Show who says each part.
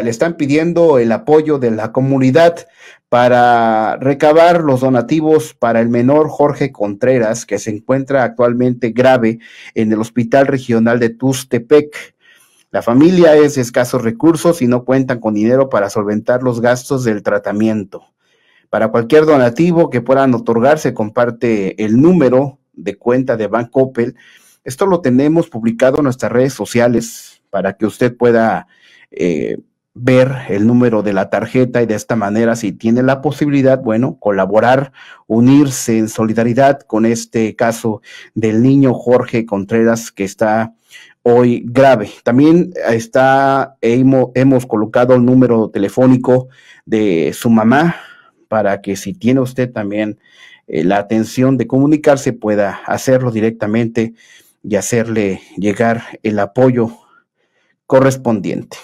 Speaker 1: Le están pidiendo el apoyo de la comunidad para recabar los donativos para el menor Jorge Contreras, que se encuentra actualmente grave en el Hospital Regional de Tustepec. La familia es de escasos recursos y no cuentan con dinero para solventar los gastos del tratamiento. Para cualquier donativo que puedan otorgarse, comparte el número de cuenta de Banco Opel. Esto lo tenemos publicado en nuestras redes sociales para que usted pueda eh, ver el número de la tarjeta y de esta manera, si tiene la posibilidad, bueno, colaborar, unirse en solidaridad con este caso del niño Jorge Contreras que está hoy grave. También está, hemos, colocado el número telefónico de su mamá para que si tiene usted también eh, la atención de comunicarse pueda hacerlo directamente y hacerle llegar el apoyo correspondiente.